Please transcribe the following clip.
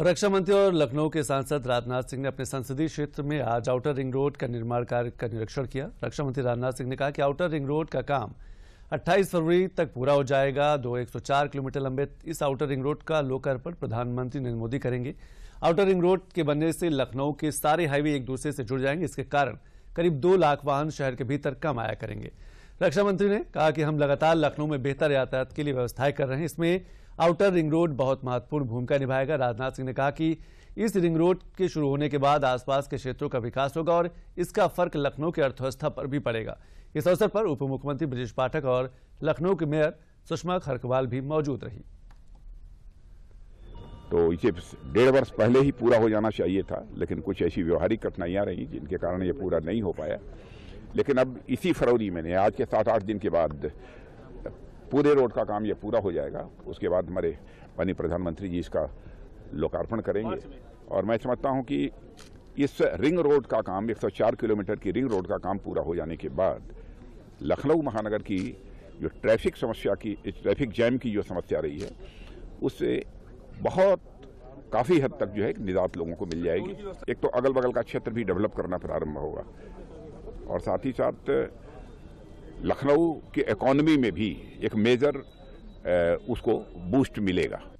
और रक्षा मंत्री और लखनऊ के सांसद राजनाथ सिंह ने अपने संसदीय क्षेत्र में आज आउटर रिंग रोड का निर्माण कार्य का निरीक्षण किया रक्षा मंत्री राजनाथ सिंह ने कहा कि आउटर रिंग रोड का काम 28 फरवरी तक पूरा हो जाएगा दो चार किलोमीटर लंबे इस आउटर रिंग रोड का लोकार्पण प्रधानमंत्री नरेंद्र मोदी करेंगे आउटर रिंग रोड के बनने से लखनऊ के सारे हाईवे एक दूसरे से जुड़ जाएंगे इसके कारण करीब दो लाख वाहन शहर के भीतर कम आया करेंगे रक्षा मंत्री ने कहा कि हम लगातार लखनऊ में बेहतर यातायात के लिए व्यवस्थाएं कर रहे हैं इसमें आउटर रिंग रोड बहुत महत्वपूर्ण भूमिका निभाएगा राजनाथ सिंह ने कहा कि इस रिंग रोड के शुरू होने के बाद आसपास के क्षेत्रों का विकास होगा और इसका फर्क लखनऊ की अर्थव्यवस्था पर भी पड़ेगा इस अवसर पर उप मुख्यमंत्री ब्रजेश पाठक और लखनऊ के मेयर सुषमा खरकवाल भी मौजूद रही तो इसे डेढ़ वर्ष पहले ही पूरा हो जाना चाहिए था लेकिन कुछ ऐसी व्यवहारिक कठिनाइयाँ रही जिनके कारण ये पूरा नहीं हो पाया लेकिन अब इसी फरवरी में आज के सात आठ दिन के बाद पूरे रोड का काम ये पूरा हो जाएगा उसके बाद हमारे माननीय प्रधानमंत्री जी इसका लोकार्पण करेंगे और मैं समझता हूँ कि इस रिंग रोड का काम 104 किलोमीटर की रिंग रोड का काम पूरा हो जाने के बाद लखनऊ महानगर की जो ट्रैफिक समस्या की ट्रैफिक जैम की जो समस्या रही है उससे बहुत काफ़ी हद तक जो है निजात लोगों को मिल जाएगी एक तो अगल बगल का क्षेत्र भी डेवलप करना प्रारंभ होगा और साथ ही साथ लखनऊ की इकोनॉमी में भी एक मेजर उसको बूस्ट मिलेगा